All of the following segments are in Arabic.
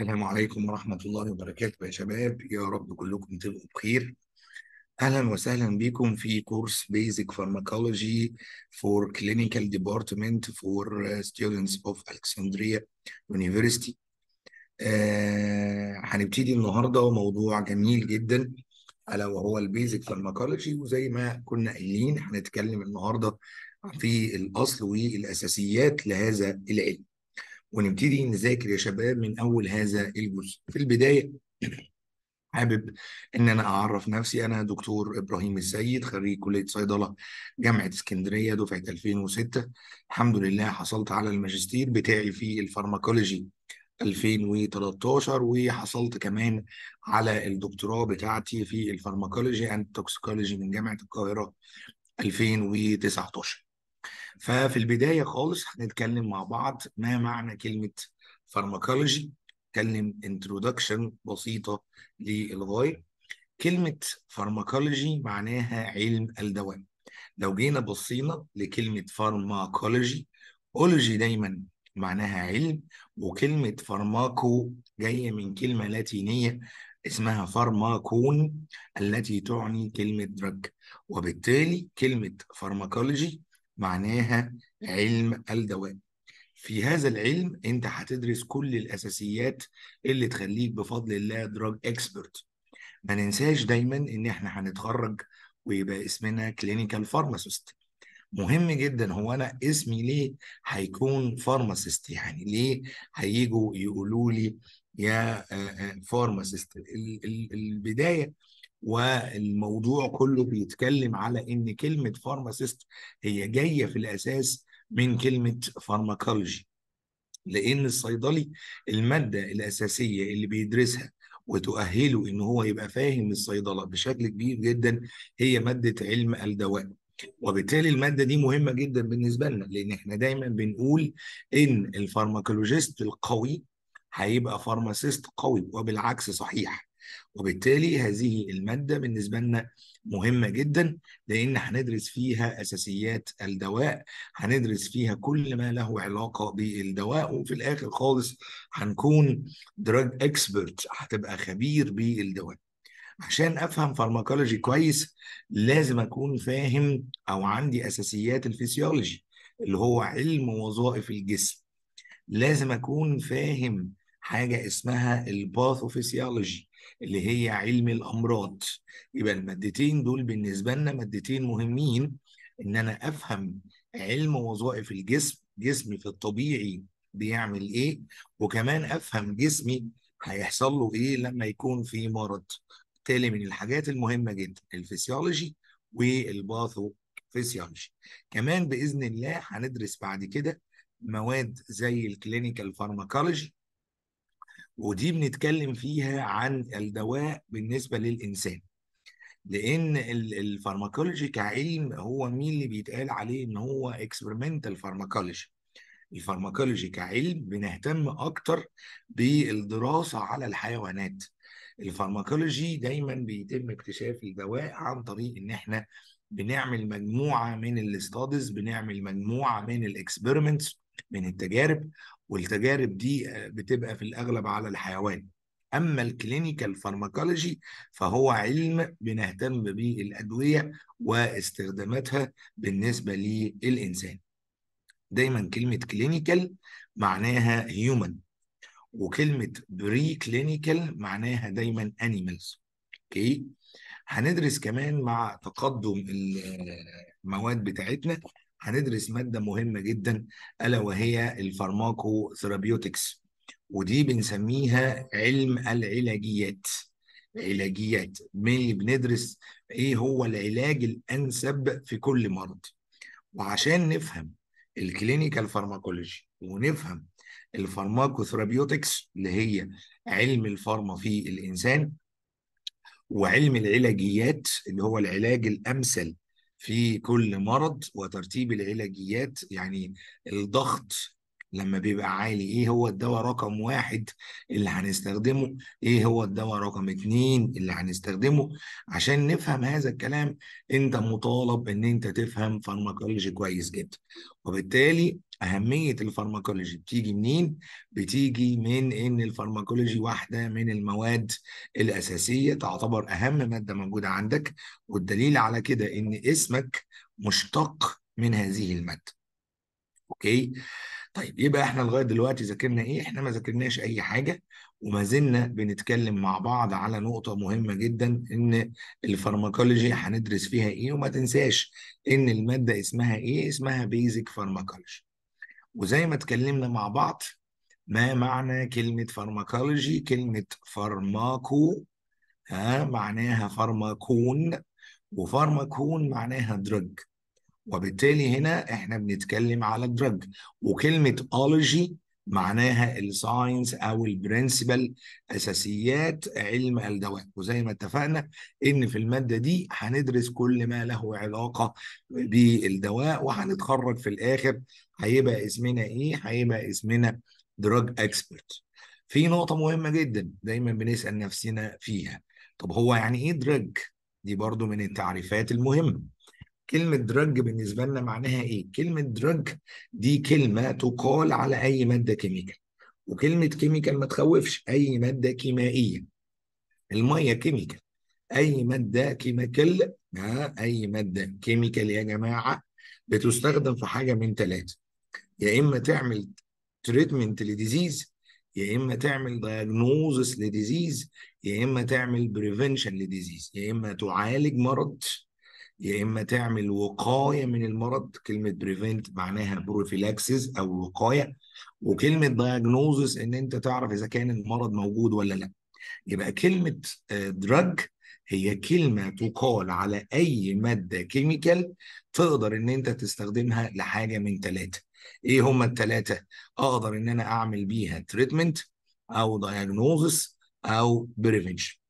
السلام عليكم ورحمة الله وبركاته يا شباب يا رب كلكم تبقوا بخير أهلا وسهلا بكم في كورس Basic Pharmacology for Clinical Department for Students of Alexandria University آه هنبتدي النهاردة موضوع جميل جدا ألا وهو البيزك فارماكولوجي وزي ما كنا قايلين هنتكلم النهاردة في الأصل والأساسيات لهذا العلم ونبتدي نذاكر يا شباب من اول هذا الجزء في البدايه حابب ان انا اعرف نفسي انا دكتور ابراهيم السيد خريج كليه صيدله جامعه اسكندريه دفعه 2006 الحمد لله حصلت على الماجستير بتاعي في الفارماكولوجي 2013 وحصلت كمان على الدكتوراه بتاعتي في الفارماكولوجي اند توكسيكولوجي من جامعه القاهره 2019 ففي البداية خالص هنتكلم مع بعض ما معنى كلمة فارماكولوجي نتكلم انترودكشن بسيطة للغاية كلمة فارماكولوجي معناها علم الدواء لو جينا بصينا لكلمة فارماكولوجي أولوجي دايما معناها علم وكلمة فارماكو جاية من كلمة لاتينية اسمها فارماكون التي تعني كلمة درج وبالتالي كلمة فارماكولوجي معناها علم الدواء في هذا العلم انت هتدرس كل الاساسيات اللي تخليك بفضل الله دراج اكسبرت ما ننساش دايما ان احنا هنتخرج ويبقى اسمنا كلينيكال فارماسيست مهم جدا هو انا اسمي ليه هيكون فارماسيست يعني ليه هيجوا يقولوا لي يا فارماسيست آه، آه، البدايه والموضوع كله بيتكلم على ان كلمه فارماسيست هي جايه في الاساس من كلمه فارماكولوجي لان الصيدلي الماده الاساسيه اللي بيدرسها وتؤهله ان هو يبقى فاهم الصيدله بشكل كبير جدا هي ماده علم الدواء وبالتالي الماده دي مهمه جدا بالنسبه لنا لان احنا دايما بنقول ان الفارماكولوجيست القوي هيبقى فارماسيست قوي وبالعكس صحيح وبالتالي هذه المادة بالنسبة لنا مهمة جدا لأن هندرس فيها أساسيات الدواء هندرس فيها كل ما له علاقة بالدواء وفي الآخر خالص هنكون دراج اكسبرت هتبقى خبير بالدواء عشان افهم فارماكولوجي كويس لازم اكون فاهم او عندي اساسيات الفسيولوجي اللي هو علم وظائف الجسم لازم اكون فاهم حاجه اسمها الباثوفيسيولوجي اللي هي علم الامراض يبقى المادتين دول بالنسبه لنا مادتين مهمين ان انا افهم علم وظائف الجسم جسمي في الطبيعي بيعمل ايه وكمان افهم جسمي هيحصل له ايه لما يكون في مرض بالتالي من الحاجات المهمه جدا الفسيولوجي والباثو فيسيولوجي كمان باذن الله هندرس بعد كده مواد زي الكلينيكال فارماكولوجي ودي بنتكلم فيها عن الدواء بالنسبه للانسان لان الفارماكولوجي كعلم هو مين اللي بيتقال عليه ان هو اكسبيرمنتال فارماكولوجي الفارماكولوجي كعلم بنهتم اكتر بالدراسه على الحيوانات الفارماكولوجي دايما بيتم اكتشاف الدواء عن طريق ان احنا بنعمل مجموعه من الاستادز بنعمل مجموعه من الاكسبيرمنتس من التجارب والتجارب دي آه، بتبقى في الاغلب على الحيوان اما الكلينيكال فارماكولوجي فهو علم بنهتم بالادويه واستخداماتها بالنسبه للانسان دايما كلمه كلينيكال معناها هيومن وكلمه بري كلينيكال معناها دايما انيمالز اوكي هندرس كمان مع تقدم آه، المواد بتاعتنا هندرس ماده مهمه جدا الا وهي الفارماكو ثيرابيوتكس ودي بنسميها علم العلاجيات علاجيات مين بندرس ايه هو العلاج الانسب في كل مرض وعشان نفهم الكلينيكال فارماكولوجي ونفهم الفارماكو ثيرابيوتكس اللي هي علم الفارما في الانسان وعلم العلاجيات اللي هو العلاج الامثل في كل مرض وترتيب العلاجيات يعني الضغط لما بيبقى عالي ايه هو الدواء رقم واحد اللي هنستخدمه ايه هو الدواء رقم اتنين اللي هنستخدمه عشان نفهم هذا الكلام انت مطالب ان انت تفهم فارماكولوجي كويس جدا وبالتالي أهمية الفارماكولوجي بتيجي منين؟ بتيجي من إن الفارماكولوجي واحدة من المواد الأساسية تعتبر أهم مادة موجودة عندك والدليل على كده إن اسمك مشتق من هذه المادة. أوكي؟ طيب يبقى احنا لغايه دلوقتي ذاكرنا ايه؟ احنا ما ذاكرناش اي حاجه وما زلنا بنتكلم مع بعض على نقطه مهمه جدا ان الفارماكولوجي هندرس فيها ايه وما تنساش ان الماده اسمها ايه؟ اسمها بيزك فارماكولوجي. وزي ما اتكلمنا مع بعض ما معنى كلمه فارماكولوجي؟ كلمه فارماكو آه، ها معناها فارماكون وفارماكون معناها درج وبالتالي هنا احنا بنتكلم على الدرج وكلمه ology معناها الساينس او البرنسبل اساسيات علم الدواء وزي ما اتفقنا ان في الماده دي هندرس كل ما له علاقه بالدواء وهنتخرج في الاخر هيبقى اسمنا ايه هيبقى اسمنا دراج اكسبرت في نقطه مهمه جدا دايما بنسال نفسنا فيها طب هو يعني ايه دراج دي برضو من التعريفات المهمه كلمة دراج بالنسبة لنا معناها إيه؟ كلمة دراج دي كلمة تقال على أي مادة كيميكال وكلمة كيميكال ما تخوفش أي مادة كيميائية المية كيميكال أي مادة كيميكال أي مادة كيميكال يا جماعة بتستخدم في حاجة من ثلاثة يا إما تعمل تريتمنت لديزيز يا اما تعمل دايجنوزس لديزيز يا اما تعمل بريفنشن لديزيز يا اما تعالج مرض يا اما تعمل وقايه من المرض كلمه بريفنت معناها بروفيلاكسيس او وقايه وكلمه دايجنوزس ان انت تعرف اذا كان المرض موجود ولا لا يبقى كلمه دراج آه، هي كلمه تقال على اي ماده كيميكال تقدر ان انت تستخدمها لحاجه من ثلاثه ايه هما الثلاثه اقدر ان انا اعمل بيها تريتمنت او دايجنوزس او بريفنشن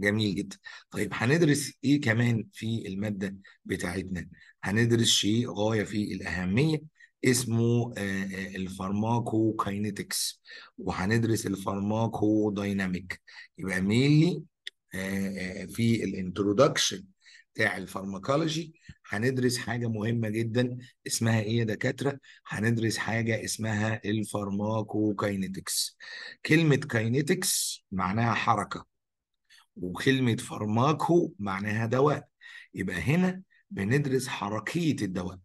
جميل جدا طيب هندرس ايه كمان في الماده بتاعتنا هندرس شيء غايه في الاهميه اسمه آه، آه، الفارماكو كاينيتكس وهندرس الفارماكو دايناميك يبقى مينلي آه، في الانترودكشن بتاع الفارماكولوجي هندرس حاجة مهمة جدا اسمها ايه يا دكاترة؟ هندرس حاجة اسمها كاينيتكس كلمة كاينيتكس معناها حركة وكلمة فارماكو معناها دواء يبقى هنا بندرس حركية الدواء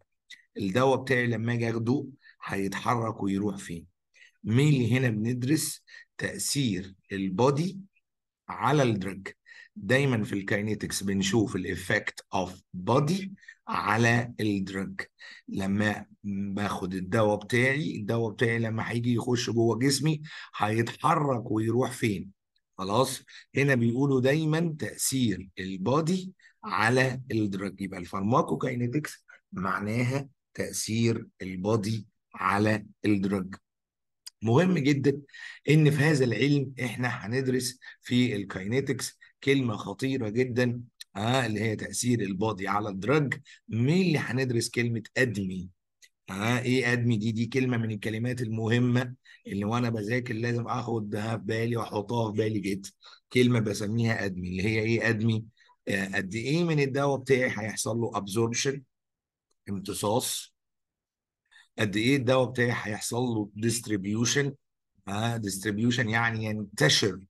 الدواء بتاعي لما اجي اخده هيتحرك ويروح فين مين هنا بندرس تأثير البودي على الدرج دايما في الكاينيتكس بنشوف الايفكت اوف بودي على الدرج لما باخد الدواء بتاعي الدواء بتاعي لما هيجي يخش جوه جسمي هيتحرك ويروح فين خلاص هنا بيقولوا دايما تاثير البادي على الدراج يبقى الفارماكوكاينيتكس معناها تاثير البادي على الدراج مهم جدا ان في هذا العلم احنا هندرس في الكاينيتكس كلمه خطيره جدا اه اللي هي تاثير البادي على الدرج مين اللي هندرس كلمه ادمي ها ايه ادمي دي دي كلمه من الكلمات المهمه اللي وانا بذاكر لازم اخدها في بالي واحطها في بالي جدا كلمه بسميها ادمي اللي هي ايه ادمي آه، قد ايه من الدواء بتاعي هيحصل له ابزوربشن امتصاص قد ايه الدواء بتاعي هيحصل له ديستريبيوشن ها ديستريبيوشن يعني ينتشر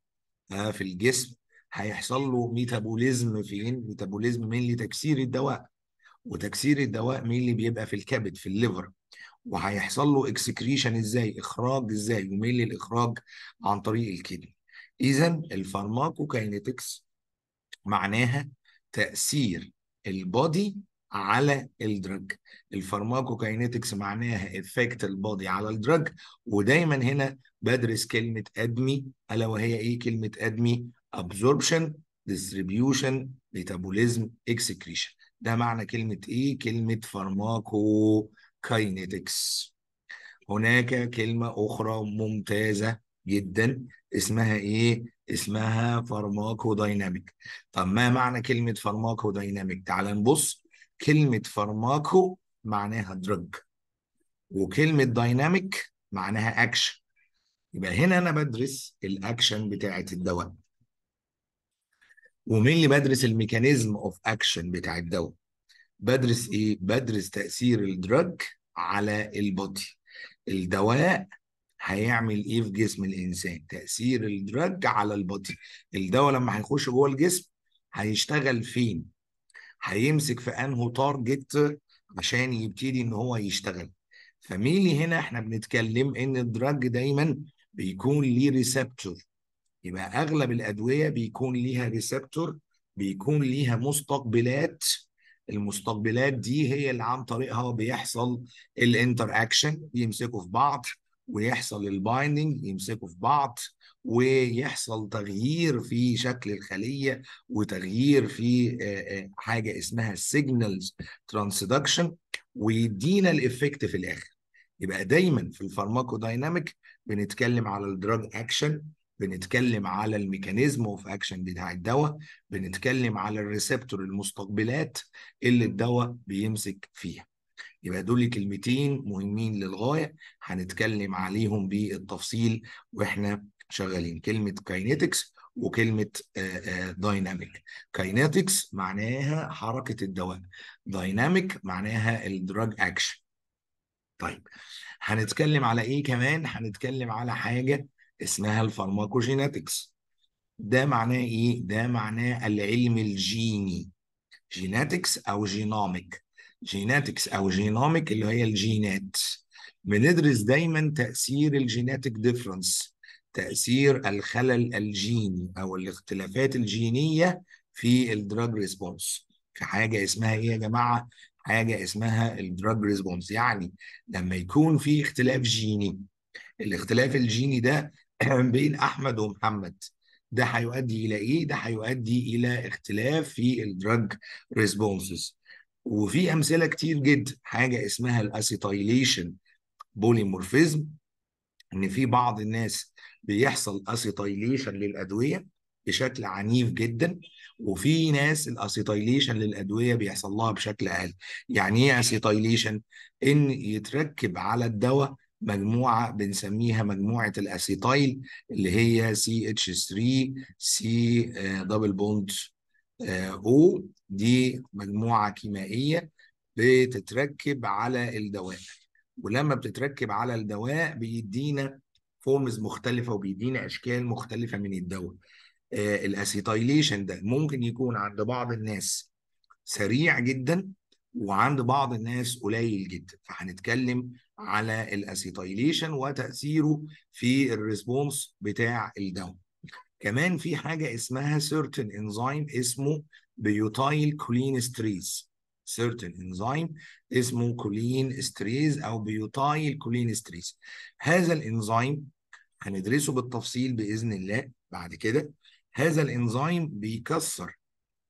في الجسم هيحصل له ميتابوليزم فين ميتابوليزم من لتكسير الدواء وتكسير الدواء مين اللي بيبقى في الكبد في الليفر وهيحصل له اكسكريشن ازاي اخراج ازاي ومين للاخراج عن طريق الكدني اذا الفارماكوكاينيتكس معناها تاثير البودي على الدرج الفارماكوكاينيتكس معناها افكت البادي على الدرج ودايما هنا بدرس كلمه ادمي الا وهي ايه كلمه ادمي ابزوربشن ديستريبيوشن ميتابوليزم اكسكريشن ده معنى كلمة إيه؟ كلمة فارماكو كاينيتكس هناك كلمة أخرى ممتازة جدا اسمها إيه؟ اسمها فارماكو دايناميك طب ما معنى كلمة فارماكو دايناميك؟ تعال نبص كلمة فارماكو معناها دراج وكلمة دايناميك معناها أكشن يبقى هنا أنا بدرس الأكشن بتاعة الدواء ومين اللي بدرس الميكانيزم اوف اكشن بتاع الدواء بدرس ايه بدرس تاثير الدراج على البودي الدواء هيعمل ايه في جسم الانسان تاثير الدراج على البودي الدواء لما هيخش جوه الجسم هيشتغل فين هيمسك في انه تارجت عشان يبتدي ان هو يشتغل فميلي هنا احنا بنتكلم ان الدراج دايما بيكون ليه ريسبتور يبقى اغلب الادويه بيكون ليها ريسبتور بيكون ليها مستقبلات المستقبلات دي هي اللي عن طريقها بيحصل الانتر اكشن يمسكوا في بعض ويحصل البايندنج يمسكوا في بعض ويحصل تغيير في شكل الخليه وتغيير في حاجه اسمها السيجنالز ترانسدكشن ويدينا الافكت في الاخر يبقى دايما في دايناميك بنتكلم على الدراج اكشن بنتكلم على الميكانيزم اوف اكشن بتاع الدواء بنتكلم على الريسبتور المستقبلات اللي الدواء بيمسك فيها يبقى دول كلمتين مهمين للغايه هنتكلم عليهم بالتفصيل واحنا شغالين كلمه كاينيتكس وكلمه دايناميك آه، آه، كاينيتكس معناها حركه الدواء دايناميك معناها الدراج اكشن طيب هنتكلم على ايه كمان هنتكلم على حاجه اسمها الفارماكوجيناتكس ده معناه ايه؟ ده معناه العلم الجيني جيناتكس او جينوميك جيناتكس او جينوميك اللي هي الجينات بندرس دايما تاثير الجيناتيك ديفرنس تاثير الخلل الجيني او الاختلافات الجينيه في الدراج ريسبونس في حاجه اسمها ايه يا جماعه حاجه اسمها الدراج ريسبونس يعني لما يكون في اختلاف جيني الاختلاف الجيني ده بين احمد ومحمد ده هيؤدي الى ايه؟ ده هيؤدي الى اختلاف في الدراج ريسبونسز وفي امثله كتير جدا حاجه اسمها الاسيتايليشن بوليمورفيزم ان في بعض الناس بيحصل اسيتايليشن للادويه بشكل عنيف جدا وفي ناس الاسيتايليشن للادويه بيحصل لها بشكل اقل يعني ايه اسيتايليشن ان يتركب على الدواء مجموعه بنسميها مجموعه الاسيتايل اللي هي سي اتش 3 سي دبل بوند او دي مجموعه كيميائيه بتتركب على الدواء ولما بتتركب على الدواء بيدينا فورمز مختلفه وبيدينا اشكال مختلفه من الدواء آه، الاسيتايليشن ده ممكن يكون عند بعض الناس سريع جدا وعند بعض الناس قليل جدا فهنتكلم على الاسيتايليشن وتاثيره في الريسبونس بتاع الدواء كمان في حاجه اسمها سيرتن انزيم اسمه بيوتايل ستريس سيرتن انزيم اسمه ستريس او بيوتايل ستريس هذا الانزيم هندرسه بالتفصيل باذن الله بعد كده هذا الانزيم بيكسر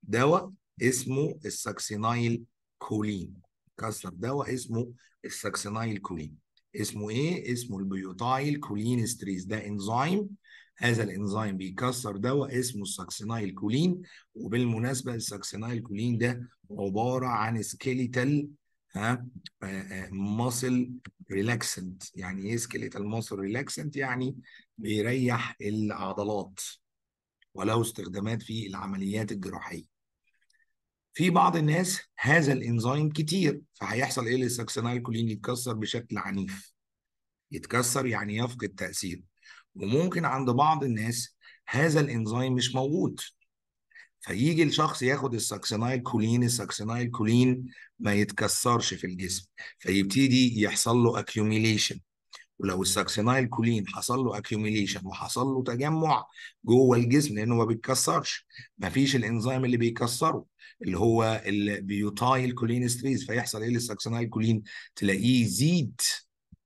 دواء اسمه الساكسينايل كولين كسر دواء اسمه الساكسينايل كولين اسمه ايه؟ اسمه البيوتايل ستريس ده انزيم هذا الانزيم بيكسر دواء اسمه الساكسينايل كولين وبالمناسبه الساكسينايل كولين ده عباره عن سكيليتال ها ماسل آه، ريلاكسنت آه، يعني ايه سكيليتال ماسل ريلاكسنت يعني بيريح العضلات وله استخدامات في العمليات الجراحيه في بعض الناس هذا الانزيم كتير فهيحصل ايه للساكسينايل كولين يتكسر بشكل عنيف يتكسر يعني يفقد تاثيره وممكن عند بعض الناس هذا الانزيم مش موجود فيجي الشخص ياخد الساكسينايل كولين الساكسينايل كولين ما يتكسرش في الجسم فيبتدي يحصل له اكيوميليشن ولو الساكسينايل كولين حصل له اكيوميليشن وحصل له تجمع جوه الجسم لانه ما بيتكسرش ما فيش الانزيم اللي بيكسره اللي هو البيوتايل كولينستريز فيحصل ايه للساكسينايل كولين تلاقيه يزيد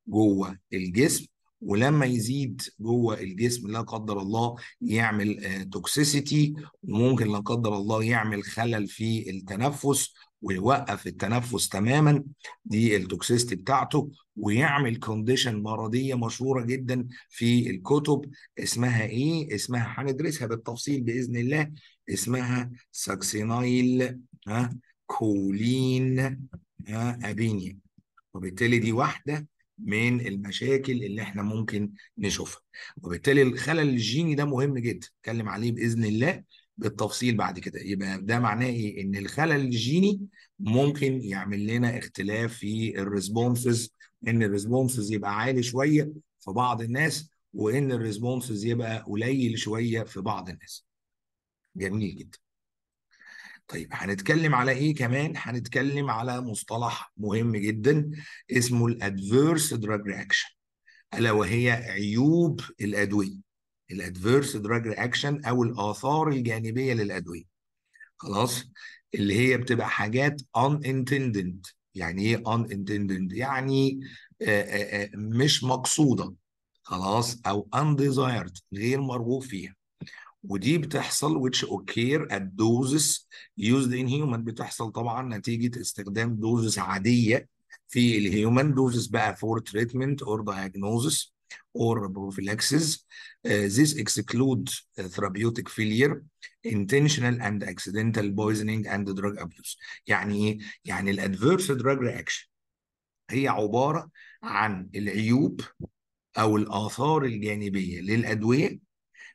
جوه الجسم ولما يزيد جوه الجسم لا قدر الله يعمل توكسيسيتي آه، وممكن لا قدر الله يعمل خلل في التنفس ويوقف التنفس تماما دي التوكسيستي بتاعته ويعمل كونديشن مرضيه مشهوره جدا في الكتب اسمها ايه؟ اسمها هندرسها بالتفصيل باذن الله اسمها ساكسينايل ها كولين ها ابينيا وبالتالي دي واحده من المشاكل اللي احنا ممكن نشوفها وبالتالي الخلل الجيني ده مهم جدا اتكلم عليه باذن الله بالتفصيل بعد كده يبقى ده معناه ايه ان الخلل الجيني ممكن يعمل لنا اختلاف في الريسبونسز ان الريسبونسز يبقى عالي شويه في بعض الناس وان الريسبونسز يبقى قليل شويه في بعض الناس جميل جدا طيب هنتكلم على ايه كمان هنتكلم على مصطلح مهم جدا اسمه الادفيرس دراج رياكشن الا وهي عيوب الادويه الادفيرس دراج رياكشن او الاثار الجانبيه للادويه خلاص اللي هي بتبقى حاجات ان انتندنت يعني ايه ان انتندنت يعني آه، آه، آه، مش مقصوده خلاص او undesired غير مرغوب فيها ودي بتحصل which occur at doses used in human بتحصل طبعا نتيجه استخدام دوزز عاديه في الهيومن دوزز بقى for treatment or diagnosis or prophylaxis. Uh, this excludes uh, therapeutic failure, intentional and accidental poisoning and drug abuse. يعني ايه؟ يعني adverse drug reaction هي عباره عن العيوب او الاثار الجانبيه للادويه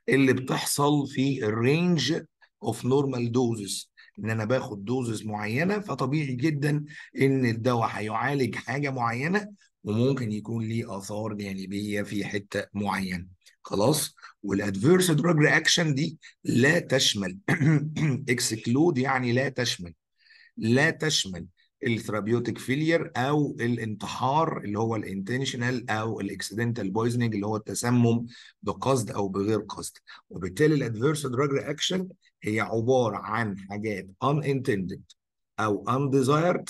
اللي بتحصل في الرينج اوف نورمال دوزز ان انا باخد دوزز معينه فطبيعي جدا ان الدواء هيعالج حاجه معينه وممكن يكون ليه اثار جانبيه في حته معينه خلاص والادفيرس دراج رياكشن دي لا تشمل اكسكلود يعني لا تشمل لا تشمل الثرابيوتيك فيلير او الانتحار اللي هو الانتنشنال او الاكسيدنتال بويزنج اللي هو التسمم بقصد او بغير قصد وبالتالي الادفيرس دراج رياكشن هي عباره عن حاجات ان انتندد او ان ديزايرد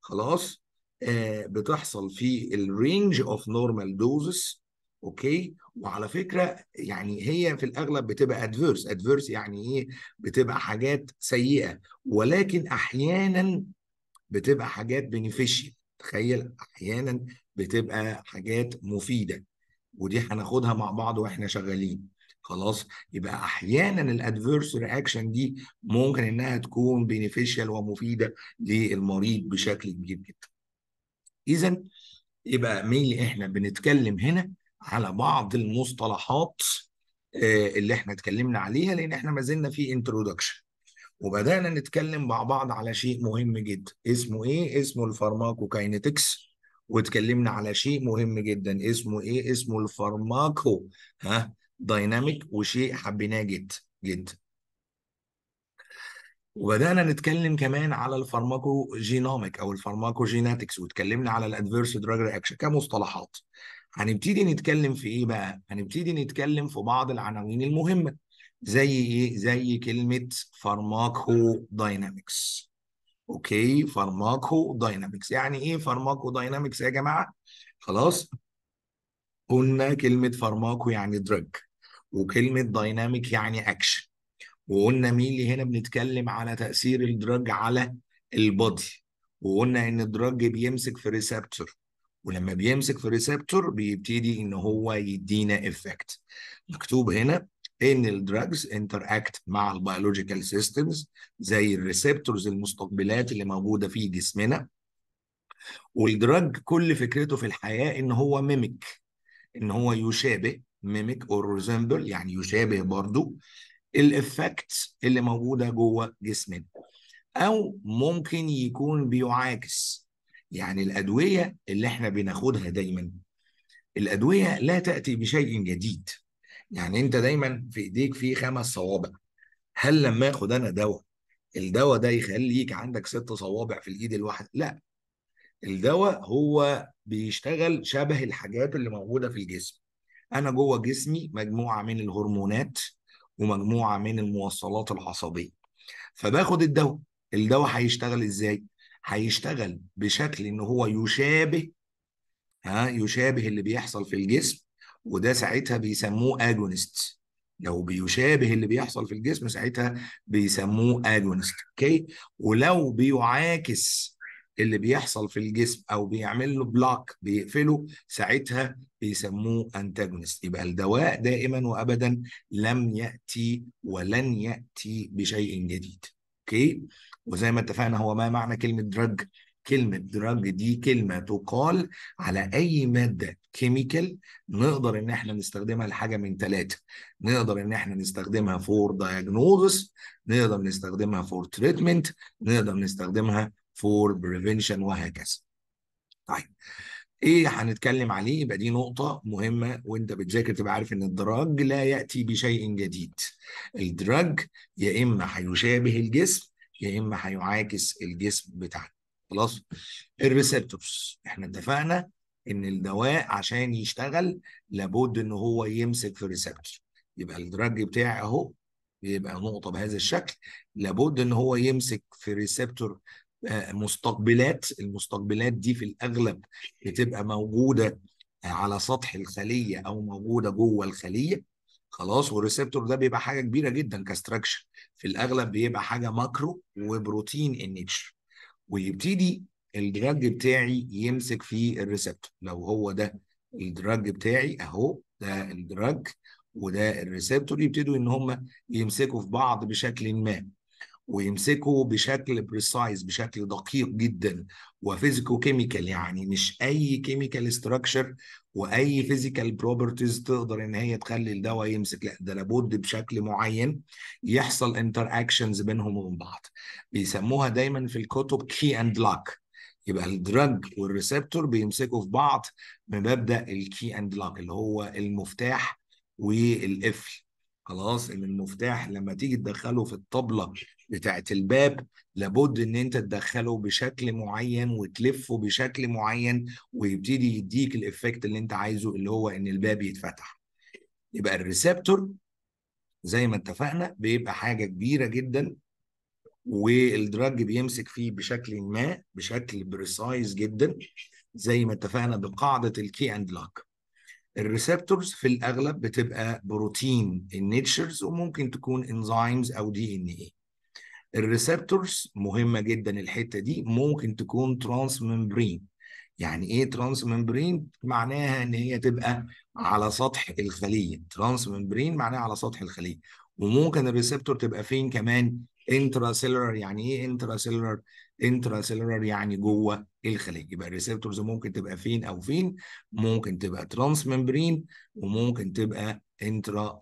خلاص آه، بتحصل في الرينج اوف نورمال دوزس اوكي وعلى فكره يعني هي في الاغلب بتبقى ادفيرس ادفيرس يعني ايه بتبقى حاجات سيئه ولكن احيانا بتبقى حاجات بينيفيشال تخيل احيانا بتبقى حاجات مفيده ودي هناخدها مع بعض واحنا شغالين خلاص يبقى احيانا الادفيرس رياكشن دي ممكن انها تكون بينيفيشال ومفيده للمريض بشكل كبير جدا اذا يبقى ميلي احنا بنتكلم هنا على بعض المصطلحات آه، اللي احنا اتكلمنا عليها لان احنا ما زلنا في انترودكشن وبدانا نتكلم مع بعض على شيء مهم جدا اسمه ايه اسمه الفارماكوكاينتكس واتكلمنا على شيء مهم جدا اسمه ايه اسمه الفارماكو ها دايناميك وشيء حبيناه جدا جدا وبدانا نتكلم كمان على الفارماكوجينوميك او الفارماكوجيناتكس واتكلمنا على الادفيرس دراج رياكشن كمصطلحات هنبتدي نتكلم في ايه بقى هنبتدي نتكلم في بعض العناوين المهمه زي ايه زي كلمه فارماكو داينامكس اوكي فارماكو داينامكس يعني ايه فارماكو داينامكس يا جماعه خلاص قلنا كلمه فارماكو يعني دراج وكلمه دايناميك يعني اكشن وقلنا مين اللي هنا بنتكلم على تاثير الدراج على البادي وقلنا ان الدراج بيمسك في ريسبتور ولما بيمسك في ريسبتور بيبتدي ان هو يدينا افكت مكتوب هنا ان الدراجز انتر اكت مع البيولوجيكال سيستمز زي الريسبتورز المستقبلات اللي موجوده في جسمنا والدراج كل فكرته في الحياه ان هو ميمك ان هو يشابه ميمك اور ريزمبل يعني يشابه برضو الافكتس اللي موجوده جوه جسمنا او ممكن يكون بيعاكس يعني الادويه اللي احنا بناخدها دايما الادويه لا تاتي بشيء جديد يعني انت دايما في ايديك في خمس صوابع هل لما اخد انا دواء الدواء ده يخليك عندك ست صوابع في الايد الواحده لا الدواء هو بيشتغل شبه الحاجات اللي موجوده في الجسم انا جوه جسمي مجموعه من الهرمونات ومجموعه من الموصلات العصبيه فباخد الدواء الدواء هيشتغل ازاي هيشتغل بشكل ان هو يشابه ها يشابه اللي بيحصل في الجسم وده ساعتها بيسموه اجونست لو بيشابه اللي بيحصل في الجسم ساعتها بيسموه اجونست اوكي ولو بيعاكس اللي بيحصل في الجسم او بيعمل له بلوك بيقفله ساعتها بيسموه انتاجونست يبقى الدواء دائما وابدا لم ياتي ولن ياتي بشيء جديد اوكي وزي ما اتفقنا هو ما معنى كلمه دراج كلمة دراج دي كلمة تقال على أي مادة كيميكال نقدر إن إحنا نستخدمها لحاجة من ثلاثة، نقدر إن إحنا نستخدمها فور دايجنوزس، نقدر نستخدمها فور تريتمنت، نقدر نستخدمها فور بريفنشن وهكذا طيب ايه هنتكلم عليه يبقى دي نقطة مهمة وانت بتذاكر تبقى عارف ان الدراج لا يأتي بشيء جديد الدراج يا اما هيشابه الجسم يا اما هيعاكس الجسم بتاعنا خلاص الريسبتورز احنا اتفقنا ان الدواء عشان يشتغل لابد ان هو يمسك في ريسبتور يبقى الدراج بتاعي اهو بيبقى نقطة بهذا الشكل لابد ان هو يمسك في ريسبتور مستقبلات المستقبلات دي في الاغلب بتبقى موجوده على سطح الخليه او موجوده جوه الخليه خلاص والريسبتور ده بيبقى حاجه كبيره جدا كاستراكشر في الاغلب بيبقى حاجه ماكرو وبروتين النيتشر ويبتدي الدراج بتاعي يمسك في الريسبتور لو هو ده الدراج بتاعي اهو ده الدراج وده الريسبتور يبتدوا ان هم يمسكوا في بعض بشكل ما ويمسكه بشكل بريسايز بشكل دقيق جدا وفيزيكو كيميكال يعني مش اي كيميكال استراكشر واي فيزيكال بروبرتيز تقدر ان هي تخلي الدواء يمسك لا ده لابد بشكل معين يحصل انتر اكشنز بينهم وبين بعض بيسموها دايما في الكتب كي اند لوك يبقى الدراج والريسبتور بيمسكوا في بعض بمبدا الكي اند لوك اللي هو المفتاح والقفل خلاص ان المفتاح لما تيجي تدخله في الطبله بتاعه الباب لابد ان انت تدخله بشكل معين وتلفه بشكل معين ويبتدي يديك الايفكت اللي انت عايزه اللي هو ان الباب يتفتح يبقى الريسبتور زي ما اتفقنا بيبقى حاجه كبيره جدا والدرج بيمسك فيه بشكل ما بشكل بريسايز جدا زي ما اتفقنا بقاعده الكي اند لوك الريسبتورز في الاغلب بتبقى بروتين النيتشرز وممكن تكون انزيمز او دي ان اي الريسبتورز مهمه جدا الحته دي ممكن تكون ترانس ممبرين يعني ايه ترانس ممبرين معناها ان هي تبقى على سطح الخليه ترانس ممبرين معناها على سطح الخليه وممكن الريسبتور تبقى فين كمان انترا يعني ايه انترا سيلولر انترا يعني جوه الخلية يبقى الريسبتورز ممكن تبقى فين او فين ممكن تبقى ترانس ممبرين وممكن تبقى انترا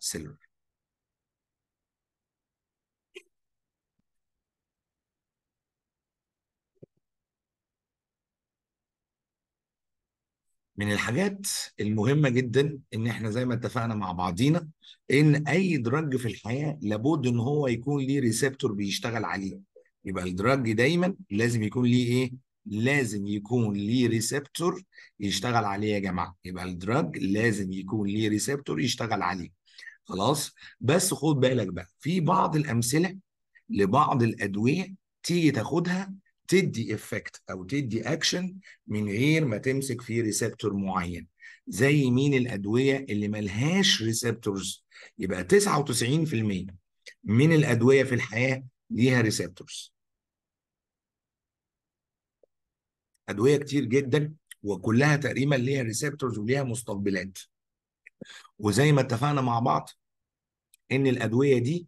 من الحاجات المهمه جدا ان احنا زي ما اتفقنا مع بعضينا ان اي درج في الحياه لابد ان هو يكون ليه ريسبتور بيشتغل عليه يبقى الدرج دايما لازم يكون ليه ايه لازم يكون ليه ريسبتور يشتغل عليه يا جماعه يبقى الدرج لازم يكون ليه ريسبتور يشتغل عليه خلاص بس خد بالك بقى في بعض الامثله لبعض الادويه تيجي تاخدها تدي افكت او تدي اكشن من غير ما تمسك في ريسبتور معين زي مين الادويه اللي ملهاش ريسبتورز يبقى 99% من الادويه في الحياه ليها ريسبتورز ادويه كتير جدا وكلها تقريبا ليها ريسبتورز وليها مستقبلات وزي ما اتفقنا مع بعض ان الادويه دي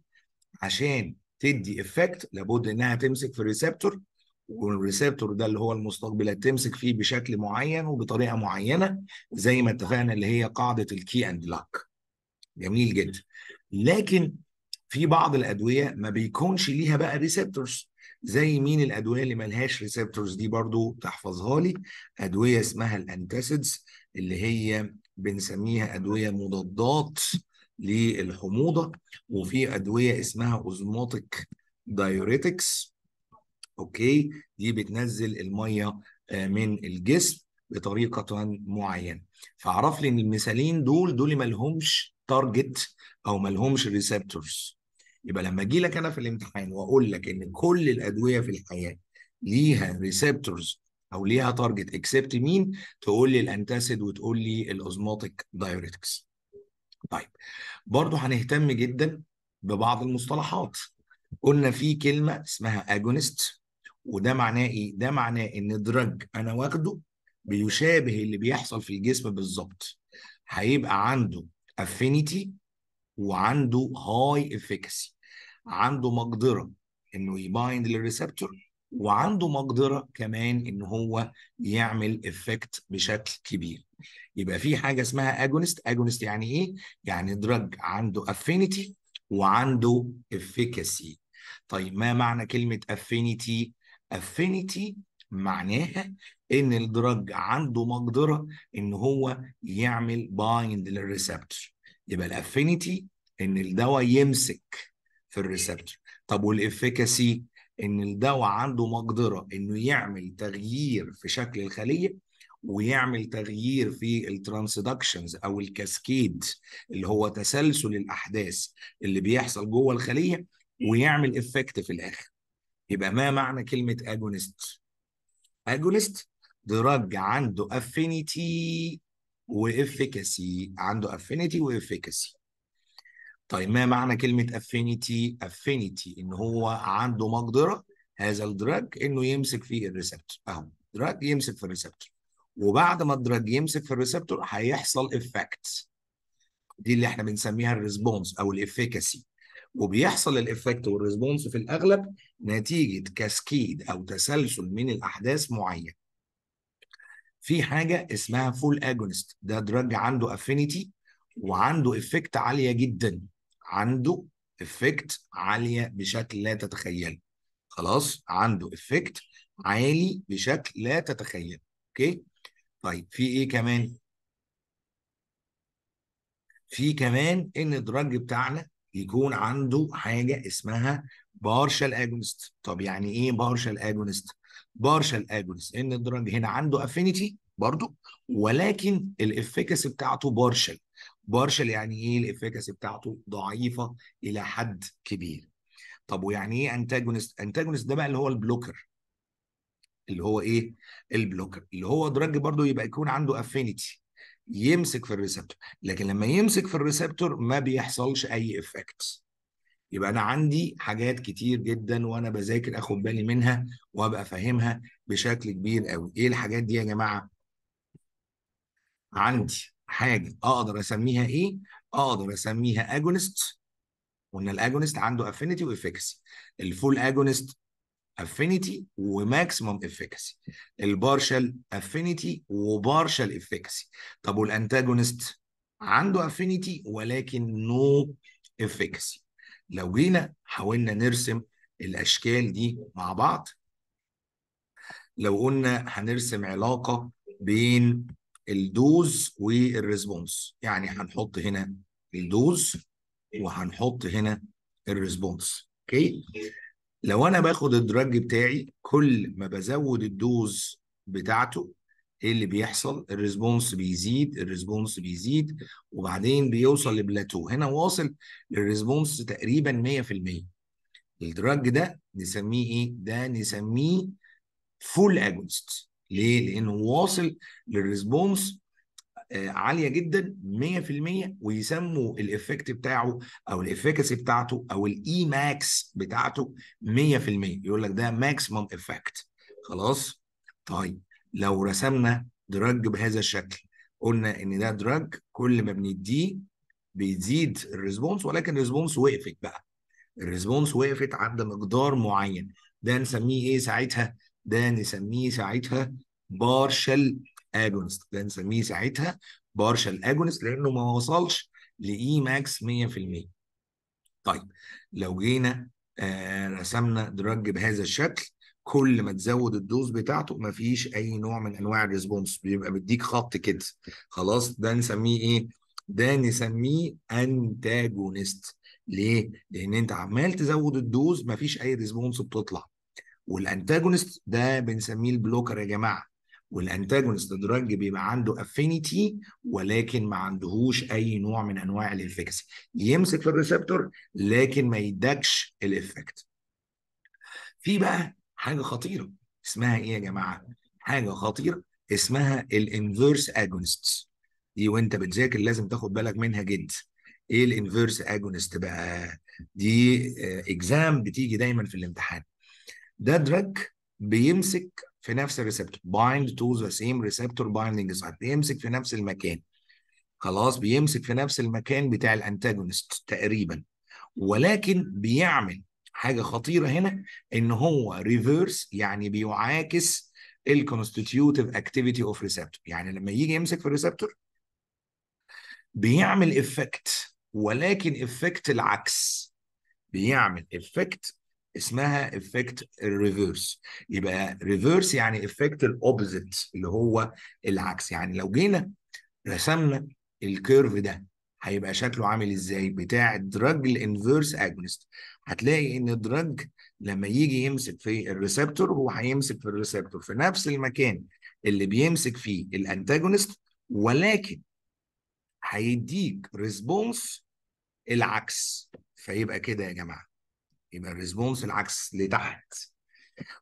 عشان تدي افكت لابد انها تمسك في الريسبتور والريسبتور ده اللي هو المستقبل تمسك فيه بشكل معين وبطريقه معينه زي ما اتفقنا اللي هي قاعده الكي اند لوك جميل جدا لكن في بعض الادويه ما بيكونش ليها بقى ريسبتورز زي مين الادويه اللي ملهاش ريسبتورز دي برضو تحفظها لي ادويه اسمها الانتاسيدز اللي هي بنسميها ادويه مضادات للحموضه وفي ادويه اسمها اوزموتيك دايوريتكس اوكي دي بتنزل الميه آه، من الجسم بطريقه معينه فاعرف لي ان المثالين دول دول ما لهمش تارجت او ما لهمش ريسبتورز يبقى لما اجي لك انا في الامتحان واقول لك ان كل الادويه في الحياه ليها ريسبتورز او ليها تارجت اكسبت مين تقول لي الانتاسيد وتقول لي الاوزماتيك دايوريتكس طيب برضو هنهتم جدا ببعض المصطلحات قلنا في كلمه اسمها اجونست وده معناه ايه؟ ده معناه ان درج انا واخده بيشابه اللي بيحصل في الجسم بالظبط. هيبقى عنده افينيتي وعنده هاي افكسي. عنده مقدره انه يبايند للريسبتور وعنده مقدره كمان ان هو يعمل افكت بشكل كبير. يبقى في حاجه اسمها اجونست، اجونست يعني ايه؟ يعني درج عنده افينيتي وعنده افكاسي. طيب ما معنى كلمه افينيتي؟ افينيتي معناها ان الدرج عنده مقدره ان هو يعمل بايند للريسبتور يبقى الافينيتي ان الدواء يمسك في الريسبتور طب والافيكاسي ان الدواء عنده مقدره انه يعمل تغيير في شكل الخليه ويعمل تغيير في الترانسدكشنز او الكاسكيد اللي هو تسلسل الاحداث اللي بيحصل جوه الخليه ويعمل افكت في الاخر يبقى ما معنى كلمة أجونست؟ أجونست دراج عنده أفينيتي وإفكاسي عنده أفينيتي وإفكاسي طيب ما معنى كلمة أفينيتي؟ أفينيتي ان هو عنده مقدرة هذا الدراج انه يمسك في الريسبتور اهو دراج يمسك في الريسبتور وبعد ما الدراج يمسك في الريسبتور هيحصل افكت دي اللي احنا بنسميها الريسبونس او الإفكاسي وبيحصل الافكت والريسبونس في الاغلب نتيجه كاسكيد او تسلسل من الاحداث معين في حاجه اسمها فول اجونست ده دراج عنده افينيتي وعنده افكت عاليه جدا عنده افكت عاليه بشكل لا تتخيل خلاص عنده افكت عالي بشكل لا تتخيل اوكي طيب في ايه كمان في كمان ان الدراج بتاعنا يكون عنده حاجه اسمها بارشال اجونست طب يعني ايه بارشال اجونست بارشال اجونست ان الدرج هنا عنده افينيتي برضو ولكن الافكاسي بتاعته بارشال بارشال يعني ايه الافكاسي بتاعته ضعيفه الى حد كبير طب ويعني ايه انتاجونست انتاجونست ده بقى اللي هو البلوكر اللي هو ايه البلوكر اللي هو دراج برضو يبقى يكون عنده افينيتي يمسك في الريسبتور لكن لما يمسك في الريسبتور ما بيحصلش اي افكت يبقى انا عندي حاجات كتير جدا وانا بذاكر اخد بالي منها وابقى فاهمها بشكل كبير قوي ايه الحاجات دي يا جماعه عندي حاجه اقدر اسميها ايه اقدر اسميها اجونست وان الاجونست عنده افينيتي وافكسي الفول اجونست افينيتي وماكسيمم افيكاسي البارشال افينيتي وبارشال افيكاسي طب والانتاجونست عنده افينيتي ولكن نو no افيكاسي لو جينا حاولنا نرسم الاشكال دي مع بعض لو قلنا هنرسم علاقه بين الدوز والريسبونس يعني هنحط هنا الدوز وهنحط هنا الريسبونس اوكي okay. لو انا باخد الدراج بتاعي كل ما بزود الدوز بتاعته ايه اللي بيحصل الريسبونس بيزيد الريسبونس بيزيد وبعدين بيوصل لبلاتو هنا واصل للريسبونس تقريبا 100% الدراج ده نسميه ايه ده نسميه فول اجونست ليه لانه واصل للريسبونس عاليه جدا 100% ويسموا الايفكت بتاعه او الافكاسي بتاعته او الاي ماكس بتاعته 100% يقول لك ده ماكسيمم ايفكت خلاص طيب لو رسمنا دراج بهذا الشكل قلنا ان ده دراج كل ما بنديه بيزيد الريسبونس ولكن الريسبونس وقفت بقى الريسبونس وقفت عند مقدار معين ده نسميه ايه ساعتها ده نسميه ساعتها بارشل اجونست ده نسميه ساعتها بارشال اجونست لانه ما وصلش لاي ماكس 100% طيب لو جينا آه رسمنا دراج بهذا الشكل كل ما تزود الدوز بتاعته ما فيش اي نوع من انواع الريسبونس بيبقى بيديك خط كده خلاص ده نسميه ايه ده نسميه انتاجونست ليه لان انت عمال تزود الدوز ما فيش اي ريسبونس بتطلع والانتاجونست ده بنسميه البلوكر يا جماعه والانتاجونست دراج بيبقى عنده افينيتي ولكن ما عندهوش اي نوع من انواع الافكسي يمسك في الريسبتور لكن ما يدكش الافكت في بقى حاجه خطيره اسمها ايه يا جماعه حاجه خطيره اسمها الانفيرس اجونست دي وانت بتذاكر لازم تاخد بالك منها جدا ايه الانفيرس اجونست بقى دي اكزام آه، بتيجي دايما في الامتحان ده دراج بيمسك في نفس الريسبتور بايند تو ذا سيم ريسبتور بايندنج سايت بيمسك في نفس المكان خلاص بيمسك في نفس المكان بتاع الانتاجونست تقريبا ولكن بيعمل حاجه خطيره هنا ان هو ريفيرس يعني بيعاكس الكونستيتيوتيف اكتيفيتي اوف ريسبتور يعني لما يجي يمسك في الريسبتور بيعمل افكت ولكن افكت العكس بيعمل افكت اسمها افكت الريفيرس يبقى ريفيرس يعني افكت الاوبزيت اللي هو العكس يعني لو جينا رسمنا الكيرف ده هيبقى شكله عامل ازاي بتاع الدراج الانفيرس اجنست هتلاقي ان الدراج لما يجي يمسك في الريسبتور هو هيمسك في الريسبتور في نفس المكان اللي بيمسك فيه الانتاجونست ولكن هيديك ريسبونس العكس فيبقى كده يا جماعه يبقى الريسبونس العكس لتحت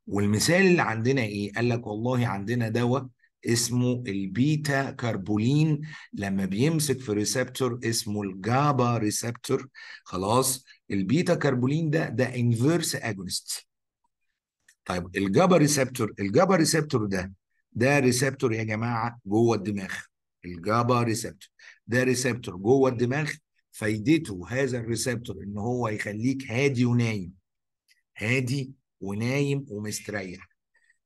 والمثال اللي عندنا ايه قال لك والله عندنا دواء اسمه البيتا كاربولين لما بيمسك في ريسبتور اسمه الجابا ريسبتور خلاص البيتا كاربولين ده ده انفيرس اجونست طيب الجابا ريسبتور الجابا ريسبتور ده ده ريسبتور يا جماعه جوه الدماغ الجابا ريسبتور ده ريسبتور جوه الدماغ فايدته هذا الريسبتور ان هو يخليك هادي ونايم هادي ونايم ومستريح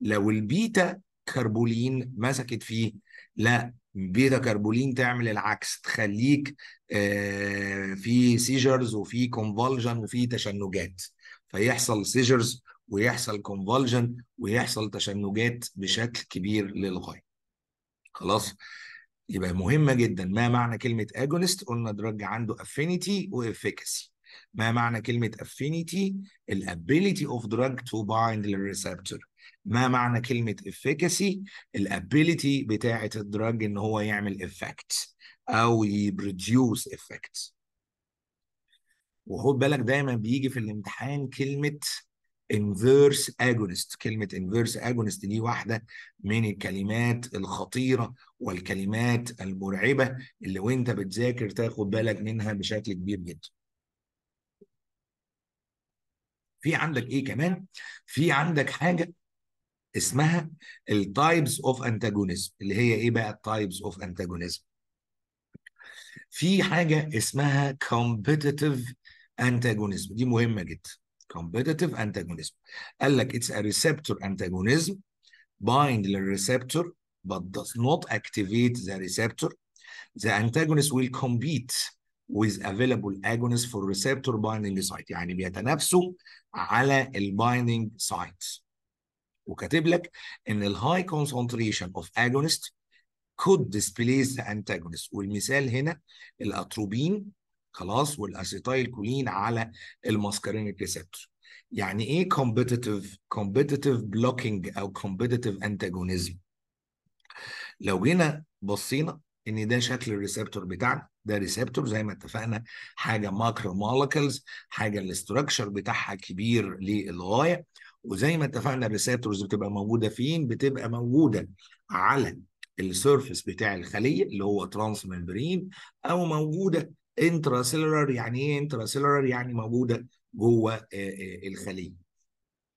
لو البيتا كربولين مسكت فيه لا بيتا كربولين تعمل العكس تخليك آه، في سيجرز وفي كونفولجن وفي تشنجات فيحصل سيجرز ويحصل كونفولجن ويحصل تشنجات بشكل كبير للغايه خلاص يبقى مهمه جدا ما معنى كلمه اجونست قلنا دراج عنده افينيتي وافيكاسي ما معنى كلمه افينيتي الابيليتي اوف دراج تو بايند للريسبتور ما معنى كلمه افيكاسي الابيليتي بتاعه الدراج ان هو يعمل افكت او يبروديوس افكت وخد بالك دايما بيجي في الامتحان كلمه inverse agonist كلمة inverse agonist دي واحدة من الكلمات الخطيرة والكلمات المرعبه اللي وانت بتذاكر تاخد بالك منها بشكل كبير جدا. في عندك ايه كمان؟ في عندك حاجه اسمها التايبز اوف انتاجونيزم اللي هي ايه بقى التايبز اوف انتاجونيزم؟ في حاجه اسمها كومبيتيتيف انتاجونيزم دي مهمه جدا. كومبيتيتيف انتاجونيزم قال لك اتس ا ريسبتور انتاجونيزم بايند للريسبتور but does not activate the receptor, the antagonist will compete with available agonists for receptor binding site يعني بيتنافسوا على binding سايت وكاتب لك ان الهاي concentration of agonist could displace the antagonist والمثال هنا الاتروبين خلاص والاسيتايل كولين على الماسكارينيك ريسبتور يعني ايه competitive competitive blocking او competitive antagonism لو جينا بصينا ان ده شكل الريسبتور بتاعنا ده ريسبتور زي ما اتفقنا حاجه ماكرو مولكلز حاجه الاستراكشر بتاعها كبير للغايه وزي ما اتفقنا الريسبتورز بتبقى موجوده فين بتبقى موجوده على السيرفيس بتاع الخليه اللي هو ترانس ممبرين او موجوده انترا سيلولر يعني ايه انترا سيلولر يعني موجوده جوه الخليه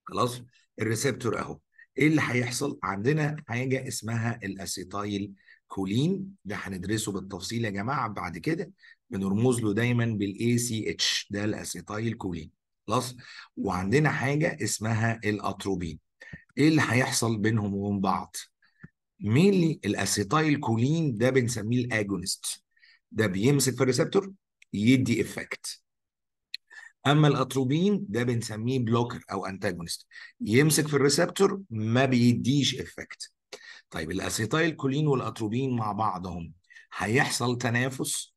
خلاص الريسبتور اهو ايه اللي هيحصل عندنا حاجه اسمها الاسيتايل كولين ده هندرسه بالتفصيل يا جماعه بعد كده بنرمز له دايما بالاي سي اتش ده الاسيتايل كولين خلاص وعندنا حاجه اسمها الاتروبين ايه اللي هيحصل بينهم وبين بعض مينلي الاسيتايل كولين ده بنسميه الاجونست ده بيمسك في الريسبتور يدي افكت اما الاتروبين ده بنسميه بلوكر او انتاجونست يمسك في الريسبتور ما بيديش افكت طيب الاسيتايل كولين والاتروبين مع بعضهم هيحصل تنافس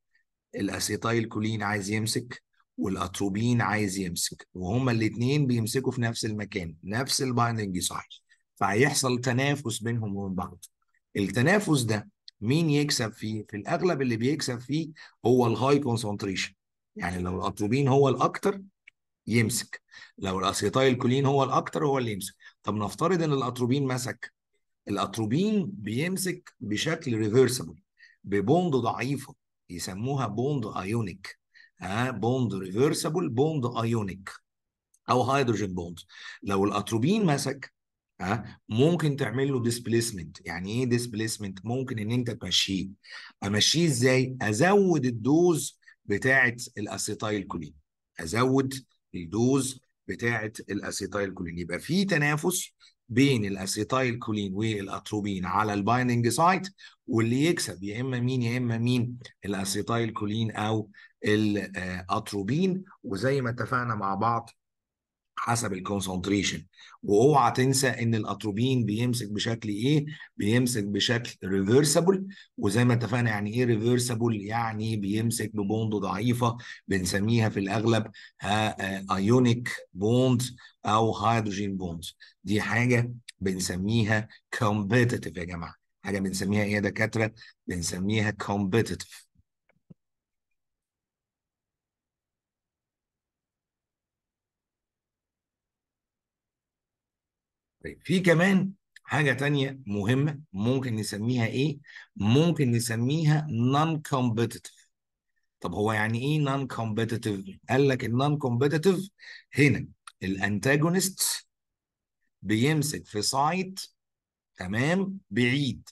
الاسيتايل كولين عايز يمسك والاتروبين عايز يمسك وهما الاثنين بيمسكوا في نفس المكان نفس البايندنج صحيح فهيحصل تنافس بينهم وبين بعض التنافس ده مين يكسب فيه في الاغلب اللي بيكسب فيه هو الهاي كونسنتريشن يعني لو الاتروبين هو الاكتر يمسك لو الاسيتايل كولين هو الاكتر هو اللي يمسك طب نفترض ان الاتروبين مسك الاتروبين بيمسك بشكل ريفرسبل ببوند ضعيفه يسموها بوند ايونيك ها بوند ريفرسبل بوند ايونيك او هيدروجين بوند لو الاتروبين مسك ها ممكن تعمل له ديسبليسمنت يعني ايه ديسبليسمنت ممكن ان انت تمشيه امشيه ازاي ازود الدوز بتاعه الاسيتايل كولين ازود الدوز بتاعه الاسيتايل كولين يبقى في تنافس بين الاسيتايل كولين والاتروبين على البايننج سايت واللي يكسب يا اما مين يا اما مين الاسيتايل كولين او الاتروبين آه، وزي ما اتفقنا مع بعض حسب الكونسنتريشن واوعى تنسى ان الاتروبين بيمسك بشكل ايه؟ بيمسك بشكل ريفرسبل وزي ما اتفقنا يعني ايه ريفرسبل؟ يعني بيمسك ببوند ضعيفه بنسميها في الاغلب ايونيك بوند آه، او هيدروجين بوند دي حاجه بنسميها كومبيتيتيف يا جماعه حاجه بنسميها ايه يا دكاتره؟ بنسميها كومبيتيتيف طيب في كمان حاجة تانية مهمة ممكن نسميها إيه؟ ممكن نسميها non competitive. طب هو يعني إيه non competitive؟ قال لك ال non competitive هنا الأنتاجونست بيمسك في سايت تمام بعيد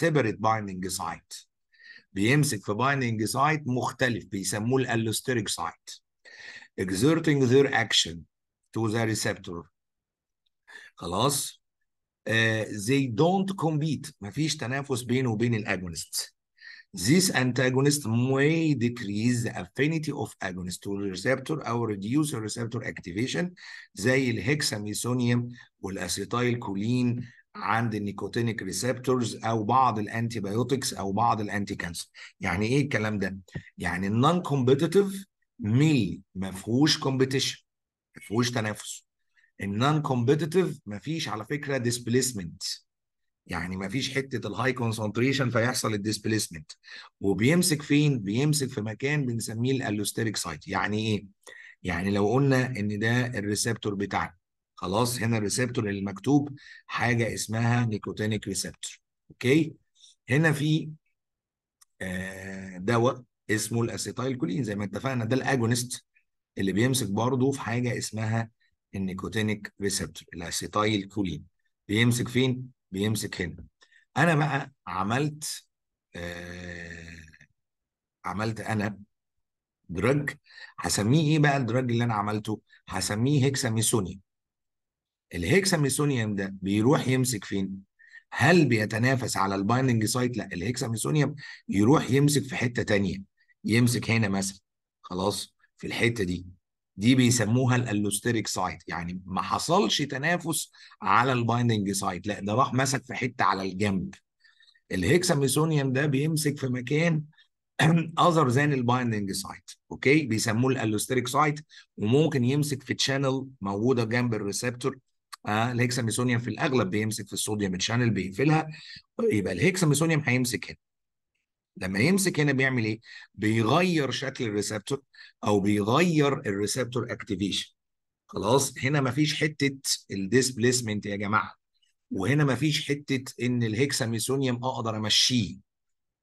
separate binding site بيمسك في binding site مختلف بيسموه الألوستيريك سايت exerting their action to the receptor خلاص uh, they don't compete مفيش تنافس بينه وبين الاجونست This antagonist may decrease the affinity of agonist to receptor or reduce receptor activation زي الهكساميسونيوم والاسيتايل كولين عند النيكوتينيك ريسبتورز او بعض الانتي او بعض الانتي كانسر يعني ايه الكلام ده يعني النون كومبيتيتيف ميل ما فيهوش كومبيتيشن ما فيهوش تنافس النون كومبيتيتيف مفيش على فكره ديسبيسمنت يعني مفيش حته الهاي كونسنتريشن فيحصل الديسبيسمنت وبيمسك فين؟ بيمسك في مكان بنسميه الالوستيريك سايت يعني ايه؟ يعني لو قلنا ان ده الريسبتور بتاعنا خلاص هنا الريسبتور اللي مكتوب حاجه اسمها نيكوتينيك ريسبتور اوكي؟ هنا في آه، دواء اسمه الاسيتايل كولين زي ما اتفقنا ده الاجونست اللي بيمسك برضه في حاجه اسمها النيكوتينيك ريسبتور الاسيتايل كولين بيمسك فين؟ بيمسك هنا انا بقى عملت آه عملت انا دراج هسميه ايه بقى الدراج اللي انا عملته؟ هسميه هيكساميسونيوم الهيكساميسونيوم ده بيروح يمسك فين؟ هل بيتنافس على البايننج سايت؟ لا الهيكساميسونيوم يروح يمسك في حته ثانيه يمسك هنا مثلا خلاص في الحته دي دي بيسموها الالوستيريك سايت يعني ما حصلش تنافس على البايندنج سايت لا ده راح مسك في حته على الجنب الهكساميثونيوم ده بيمسك في مكان اذر ذان البايندنج سايت اوكي بيسموه الالوستيريك سايت وممكن يمسك في تشانل موجوده جنب الريسبتور آه في الاغلب بيمسك في الصوديوم تشانل بيقفلها يبقى الهكساميثونيوم هيمسك هنا لما يمسك هنا بيعمل ايه؟ بيغير شكل الريسبتور او بيغير الريسبتور اكتيفيشن خلاص هنا مفيش حته الديسبليسمنت يا جماعه وهنا مفيش حته ان الهكساميثونيوم اقدر امشيه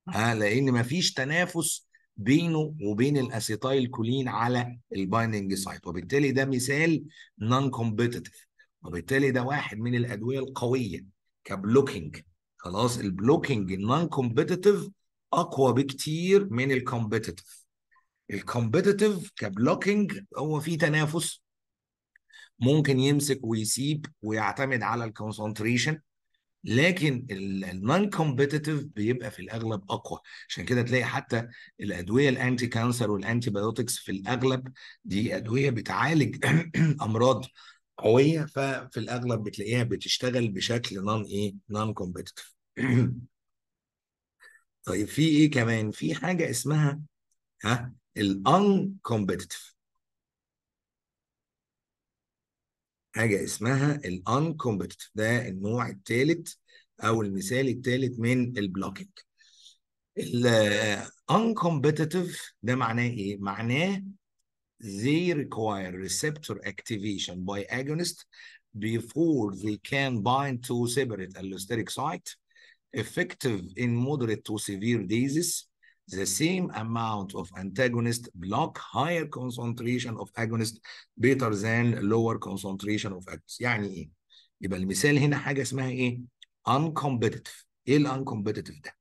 ها لان مفيش تنافس بينه وبين الاسيتايل كولين على البايننج سايت وبالتالي ده مثال نون كومبيتيتيف وبالتالي ده واحد من الادويه القويه كبلوكينج خلاص البلوكينج النون كومبيتيتيف اقوى بكتير من الكومبيتيتيف الكومبيتيتيف كبلوكينج هو فيه تنافس ممكن يمسك ويسيب ويعتمد على الكونسنتريشن لكن النون كومبيتيتيف بيبقى في الاغلب اقوى عشان كده تلاقي حتى الادويه الانتي كانسر والانتي بايوتكس في الاغلب دي ادويه بتعالج امراض قويه ففي الاغلب بتلاقيها بتشتغل بشكل نون ايه نون كومبيتيتيف طيب في ايه كمان في حاجه اسمها ها الان كومبيتيتيف حاجه اسمها الان كومبيتيتيف ده النوع الثالث او المثال الثالث من البلوكينج الـ كومبيتيتيف ده معناه ايه معناه they require receptor activation by agonist before they can bind to separate allosteric site effective in moderate to severe diseases, the hmm. same amount of antagonist block higher concentration of agonist better than lower concentration of agonist. يعني ايه؟ يبقى المثال هنا حاجه اسمها ايه؟ uncompetitive. ايه الانكومبتيتيف ده؟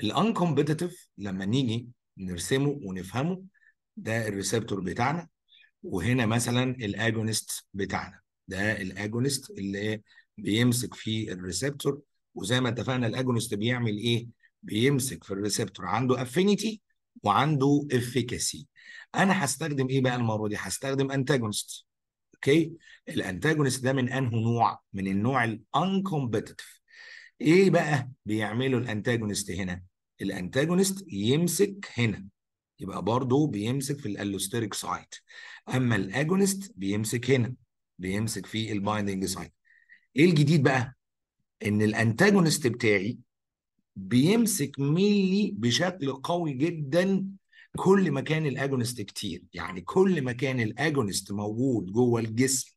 الانكومبتيتيف لما نيجي نرسمه ونفهمه ده الريسبتور بتاعنا وهنا مثلا الاجونست بتاعنا ده الاجونست اللي بيمسك في الريسبتور وزي ما اتفقنا الاجونست بيعمل ايه؟ بيمسك في الريسبتور عنده افينيتي وعنده افيكاسي انا هستخدم ايه بقى المره دي؟ هستخدم انتاجونست اوكي؟ الانتاجونست ده من انه نوع؟ من النوع الانكومبتتف. ايه بقى بيعمله الانتاجونست هنا؟ الانتاجونست يمسك هنا يبقى برضه بيمسك في الالوستيريك سايت اما الاجونست بيمسك هنا بيمسك في البايندنج سايت ايه الجديد بقى ان الانتاجونست بتاعي بيمسك ميلي بشكل قوي جدا كل ما كان الاجونست كتير يعني كل ما كان الاجونست موجود جوه الجسم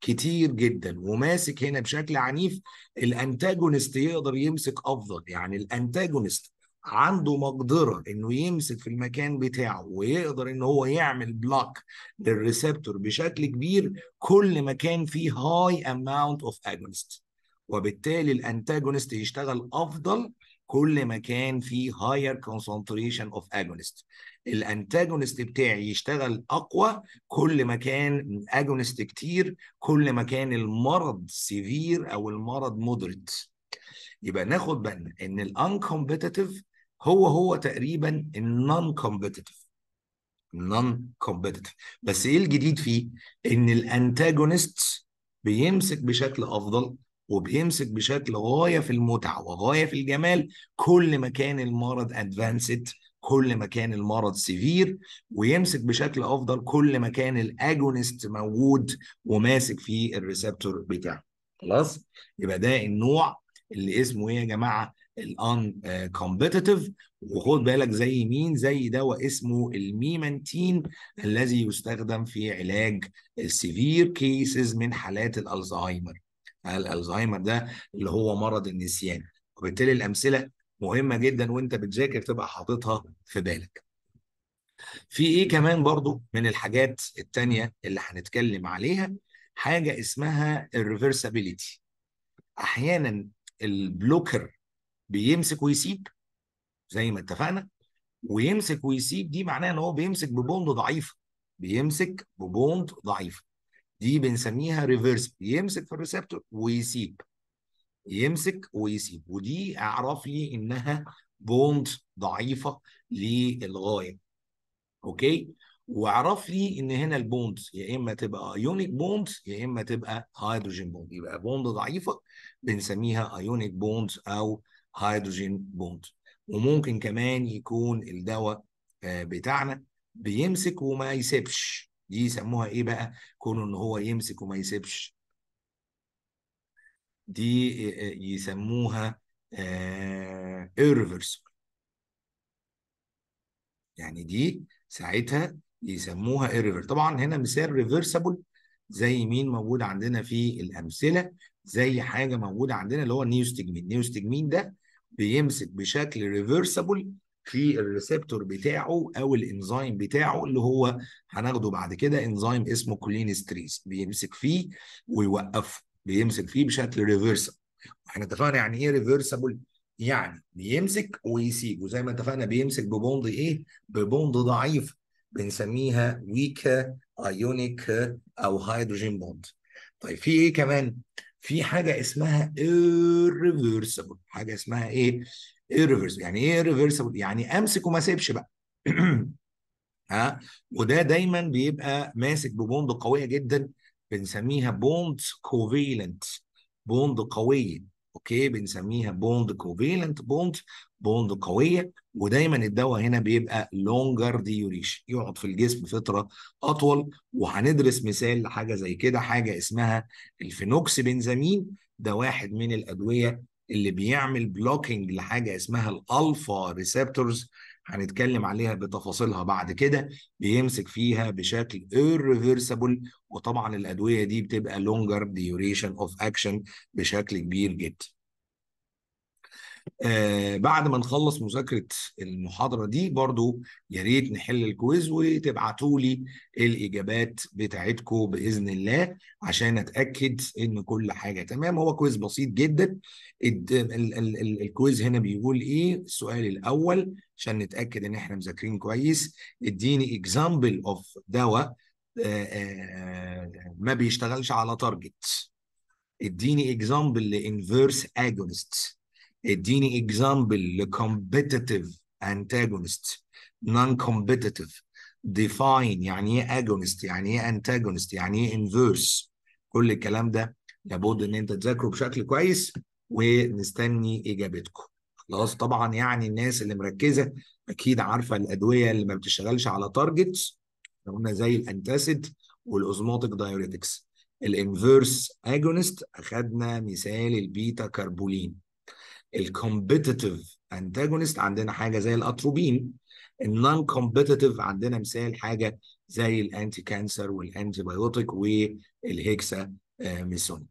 كتير جدا وماسك هنا بشكل عنيف الانتاجونست يقدر يمسك افضل يعني الانتاجونست عنده مقدره انه يمسك في المكان بتاعه ويقدر ان هو يعمل بلوك للريسبتور بشكل كبير كل ما كان فيه هاي اماونت اوف اجونست وبالتالي الانتاجونست يشتغل افضل كل ما كان في هاير concentration اوف اجونست الانتاجونست بتاعي يشتغل اقوى كل ما كان اجونست كتير كل ما كان المرض سيفير او المرض مودريت يبقى ناخد بالنا ان الان كومبيتيتيف هو هو تقريبا النون كومبيتيتيف نون كومبيتيتيف بس ايه الجديد فيه ان الانتاجونست بيمسك بشكل افضل وبيمسك بشكل غايه في المتعه وغايه في الجمال كل ما كان المرض ادفانسد كل ما كان المرض سيفير ويمسك بشكل افضل كل ما كان الاجونست موجود وماسك في الريسبتور بتاعه خلاص يبقى ده النوع اللي اسمه ايه يا جماعه الان كومبيتيتيف وخد بالك زي مين زي دواء اسمه الميمانتين الذي يستخدم في علاج السيفير كيسز من حالات الالزهايمر الالزهايمر ده اللي هو مرض النسيان وبالتالي الامثله مهمه جدا وانت بتذاكر تبقى حاططها في بالك في ايه كمان برضو من الحاجات التانية اللي هنتكلم عليها حاجه اسمها الريفرسابيليتي احيانا البلوكر بيمسك ويسيب زي ما اتفقنا ويمسك ويسيب دي معناها ان هو بيمسك ببوند ضعيفه بيمسك ببوند ضعيفه دي بنسميها ريفيرس يمسك في الريسبتور ويسيب يمسك ويسيب ودي اعرف لي انها بوند ضعيفه للغايه اوكي واعرف لي ان هنا البوند يا اما تبقى ايونيك بوند يا اما تبقى هيدروجين بوند يبقى بوند ضعيفه بنسميها ايونيك بوند او هيدروجين بوند وممكن كمان يكون الدواء آه، بتاعنا بيمسك وما يسيبش دي يسموها ايه بقى كونه ان هو يمسك وما يسيبش دي يسموها irreversible يعني دي ساعتها يسموها irreversible طبعا هنا مثال reversible زي مين موجود عندنا في الامثله زي حاجه موجوده عندنا اللي هو النيوستجمين النيوستجمين ده بيمسك بشكل ريفرسبل في الريسبتور بتاعه او الانزيم بتاعه اللي هو هناخده بعد كده انزيم اسمه ستريس بيمسك فيه ويوقفه بيمسك فيه بشكل ريفرسبل احنا اتفقنا يعني ايه ريفرسبل يعني بيمسك ويسيبه زي ما اتفقنا بيمسك ببوند ايه ببوند ضعيف بنسميها ويكا ايونيك او هيدروجين بوند طيب في ايه كمان في حاجه اسمها irreversible حاجه اسمها ايه ايه يعني ايه ريفرسبل يعني امسك وما اسيبش بقى ها وده دايما بيبقى ماسك ببوند قويه جدا بنسميها بوند كوفيلنت بوند قويه اوكي بنسميها بوند كوفيلنت بوند بوند قويه ودايما الدواء هنا بيبقى لونجر ديوريشن يقعد في الجسم فتره اطول وهندرس مثال لحاجه زي كده حاجه اسمها الفينوكس بنزامين ده واحد من الادويه اللي بيعمل بلوكينج لحاجه اسمها الالفا ريسبتورز هنتكلم عليها بتفاصيلها بعد كده بيمسك فيها بشكل irreversible وطبعا الادويه دي بتبقى longer duration of action بشكل كبير جدا آه بعد ما نخلص مذاكره المحاضره دي برضو يا ريت نحل الكويز وتبعتوا لي الاجابات بتاعتكم باذن الله عشان اتاكد ان كل حاجه تمام هو كويز بسيط جدا الكويز هنا بيقول ايه السؤال الاول عشان نتاكد ان احنا مذاكرين كويس اديني اكزامبل اوف دواء آه، آه، ما بيشتغلش على تارجت اديني اكزامبل لانفيرس اجونست اديني اكزامبل لكومبيتيتيف انتاجونست نون كومبيتيتيف ديفاين يعني ايه اجونست يعني ايه انتاجونست يعني ايه انفيرس كل الكلام ده لابد ان انت تذاكره بشكل كويس ونستني اجابتكم خلاص طبعا يعني الناس اللي مركزه اكيد عارفه الادويه اللي ما بتشتغلش على تارجت قلنا زي الانتاسيد والاوزموتيك دايوريتكس الانفيرس اجونست اخذنا مثال البيتا كاربولين الكومبيتيتيف انتاجونست عندنا حاجه زي الاتروبين النون كومبيتيتيف عندنا مثال حاجه زي الانتي كانسر والانتي بايوتيك والهيكسا آه، ميسون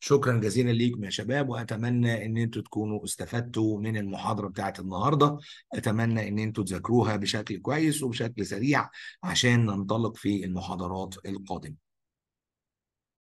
شكرا جزيلا ليكم يا شباب واتمنى ان انتم تكونوا استفدتوا من المحاضره بتاعه النهارده اتمنى ان انتم تذاكروها بشكل كويس وبشكل سريع عشان ننطلق في المحاضرات القادمه